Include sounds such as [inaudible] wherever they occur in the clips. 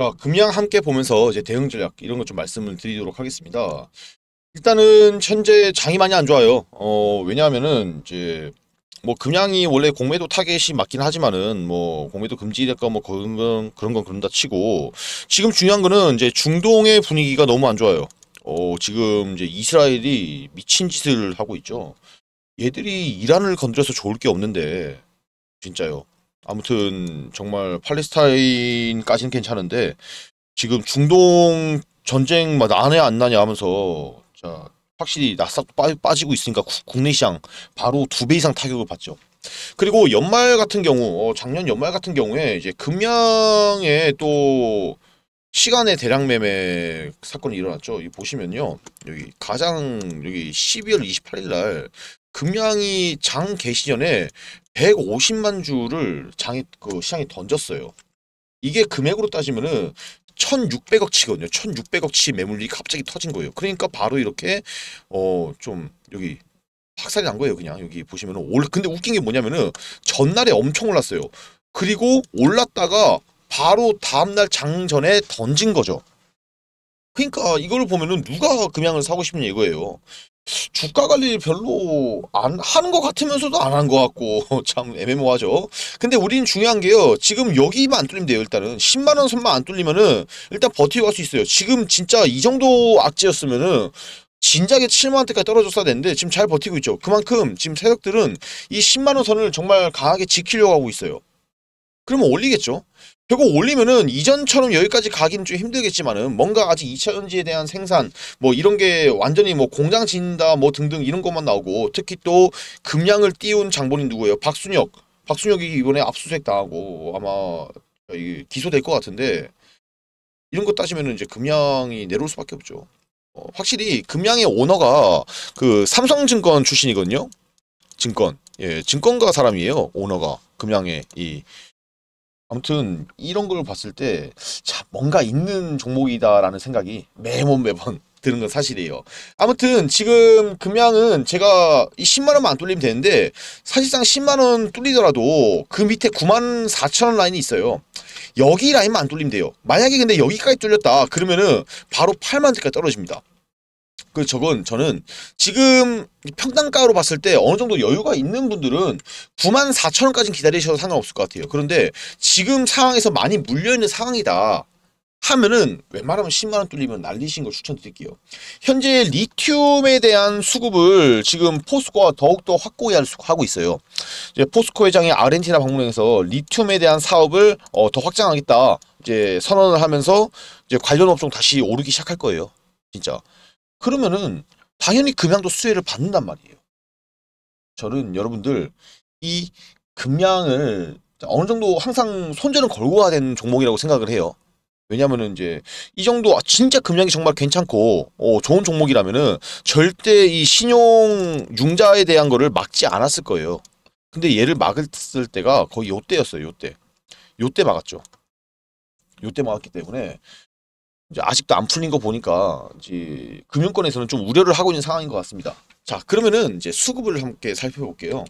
자, 어, 금양 함께 보면서 이제 대응 전략 이런 것 좀 말씀을 드리도록 하겠습니다. 일단은 현재 장이 많이 안 좋아요. 어, 왜냐하면은 이제 뭐 금양이 원래 공매도 타겟이 맞긴 하지만은 뭐 공매도 금지될까뭐 그런 건 그런 건 그런다 치고 지금 중요한 거는 이제 중동의 분위기가 너무 안 좋아요. 어, 지금 이제 이스라엘이 미친 짓을 하고 있죠. 얘들이 이란을 건드려서 좋을 게 없는데 진짜요. 아무튼 정말 팔레스타인까지는 괜찮은데 지금 중동 전쟁 막나네안 나냐 하면서 자 확실히 낯스 빠, 지고 있으니까 국내 시장 바로 두 배 이상 타격을 받죠. 그리고 연말 같은 경우 어, 작년 연말 같은 경우에 이제 금양에 또 시간의 대량 매매 사건이 일어났죠. 이 보시면요. 여기 가장 여기 12월 28일 날 금양이 장 개시 전에 150만 주를 장에 그 시장에 던졌어요. 이게 금액으로 따지면은 1,600억 치거든요. 1,600억 치 매물이 갑자기 터진 거예요. 그러니까 바로 이렇게 어 좀 여기 박살이난 거예요. 그냥 여기 보시면은 올 근데 웃긴 게 뭐냐면은 전날에 엄청 올랐어요. 그리고 올랐다가 바로 다음날 장전에 던진 거죠. 그러니까 이걸 보면은 누가 금양을 사고 싶냐 이거예요. 주가 관리 별로 안 하는 것 같으면서도 안 한 것 같고 [laughs] 참 애매모호하죠. 근데 우리는 중요한 게요. 지금 여기만 안 뚫리면 돼요. 일단은 10만 원 선만 안 뚫리면은 일단 버티고 갈 수 있어요. 지금 진짜 이 정도 악재였으면은 진작에 7만 원대까지 떨어졌어야 되는데 지금 잘 버티고 있죠. 그만큼 지금 세력들은 이 10만 원 선을 정말 강하게 지키려고 하고 있어요. 그러면 올리겠죠. 결국 올리면은 이전처럼 여기까지 가긴좀 힘들겠지만은 뭔가 아직 2차전지에 대한 생산 뭐 이런 게 완전히 뭐 공장 짓는다 뭐 등등 이런 것만 나오고 특히 또 금량을 띄운 장본인 누구예요? 박순혁. 박순혁이 이번에 압수수색 당하고 아마 기소될 것 같은데 이런 거 따지면은 이제 금량이 내려올 수밖에 없죠. 어, 확실히 금량의 오너가 그 삼성증권 출신이거든요. 증권. 예, 증권가 사람이에요. 오너가 금량의이 아무튼 이런 걸 봤을 때 자, 뭔가 있는 종목이다라는 생각이 매번 매번 [laughs] 드는 건 사실이에요. 아무튼 지금 금양은 제가 이 10만 원만 안 뚫리면 되는데 사실상 10만 원 뚫리더라도 그 밑에 9만 4천 원 라인이 있어요. 여기 라인만 안 뚫리면 돼요. 만약에 근데 여기까지 뚫렸다 그러면은 바로 8만 원까지 떨어집니다. 그 저건 저는 지금 평당가로 봤을 때 어느 정도 여유가 있는 분들은 9만 4천 원까지 기다리셔도 상관없을 것 같아요. 그런데 지금 상황에서 많이 물려있는 상황이다. 하면은 웬만하면 10만원 뚫리면 날리신 걸 추천드릴게요. 현재 리튬에 대한 수급을 지금 포스코와 더욱더 확고히 할 수 하고 있어요. 이제 포스코 회장이 아르헨티나 방문해서 리튬에 대한 사업을 어, 더 확장하겠다 이제 선언을 하면서 이제 관련 업종 다시 오르기 시작할 거예요. 진짜. 그러면은 당연히 금양도 수혜를 받는단 말이에요. 저는 여러분들 이 금양을 어느 정도 항상 손절은 걸고 가야 되는 종목이라고 생각을 해요. 왜냐면은 이제 이 정도 아, 진짜 금량이 정말 괜찮고 어, 좋은 종목이라면은 절대 이 신용 융자에 대한 거를 막지 않았을 거예요. 근데 얘를 막을 때가 거의 요때였어요. 요때. 요때 막았죠. 요때 막았기 때문에 이제 아직도 안 풀린 거 보니까 이제 금융권에서는 좀 우려를 하고 있는 상황인 것 같습니다. 자 그러면은 이제 수급을 함께 살펴볼게요.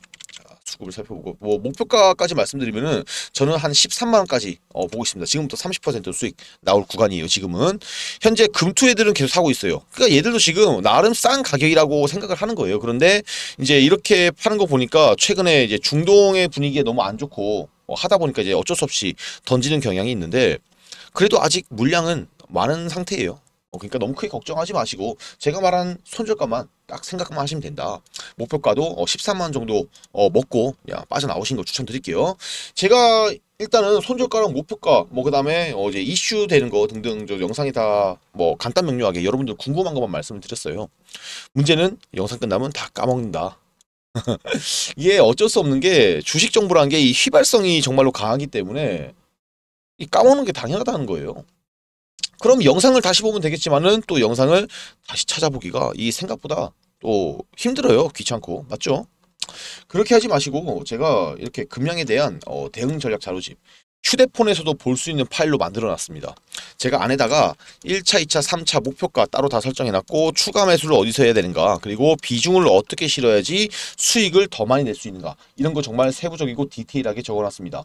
수급을 살펴보고 뭐 목표가까지 말씀드리면은 저는 한 13만 원까지 어, 보고 있습니다. 지금부터 30% 수익 나올 구간이에요. 지금은 현재 금투 애들은 계속 사고 있어요. 그러니까 얘들도 지금 나름 싼 가격이라고 생각을 하는 거예요. 그런데 이제 이렇게 파는 거 보니까 최근에 이제 중동의 분위기에 너무 안 좋고 어, 하다 보니까 이제 어쩔 수 없이 던지는 경향이 있는데 그래도 아직 물량은 많은 상태예요. 어, 그러니까 너무 크게 걱정하지 마시고 제가 말한 손절가만 딱 생각만 하시면 된다. 목표가도 13만 어, 원 정도 어, 먹고 빠져나오신 거 추천드릴게요. 제가 일단은 손절가랑 목표가 뭐 그다음에 이제 이슈 되는 거 등등 저 영상이 다뭐 간단 명료하게 여러분들 궁금한 것만 말씀을 드렸어요. 문제는 영상 끝나면 다 까먹는다. [laughs] 이게 어쩔 수 없는 게 주식 정보라는 게이 휘발성이 정말로 강하기 때문에 이 까먹는 게 당연하다는 거예요. 그럼 영상을 다시 보면 되겠지만은 또 영상을 다시 찾아보기가 이 생각보다 또 힘들어요. 귀찮고. 맞죠? 그렇게 하지 마시고 제가 이렇게 금양에 대한 어, 대응 전략 자료집 휴대폰에서도 볼 수 있는 파일로 만들어놨습니다. 제가 안에다가 1차, 2차, 3차 목표가 따로 다 설정해놨고 추가 매수를 어디서 해야 되는가 그리고 비중을 어떻게 실어야지 수익을 더 많이 낼 수 있는가 이런 거 정말 세부적이고 디테일하게 적어놨습니다.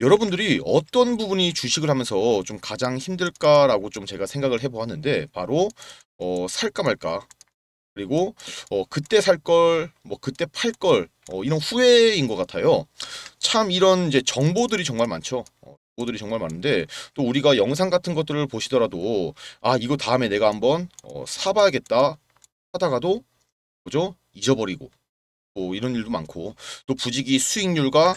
여러분들이 어떤 부분이 주식을 하면서 좀 가장 힘들까라고 좀 제가 생각을 해보았는데 바로 어, 살까 말까 그리고 어, 그때 살 걸 뭐 그때 팔걸 어, 이런 후회인 것 같아요. 참 이런 이제 정보들이 정말 많죠. 어, 정보들이 정말 많은데 또 우리가 영상 같은 것들을 보시더라도 아 이거 다음에 내가 한번 어, 사봐야겠다 하다가도 그죠 잊어버리고 뭐 이런 일도 많고 또 부지기 수익률과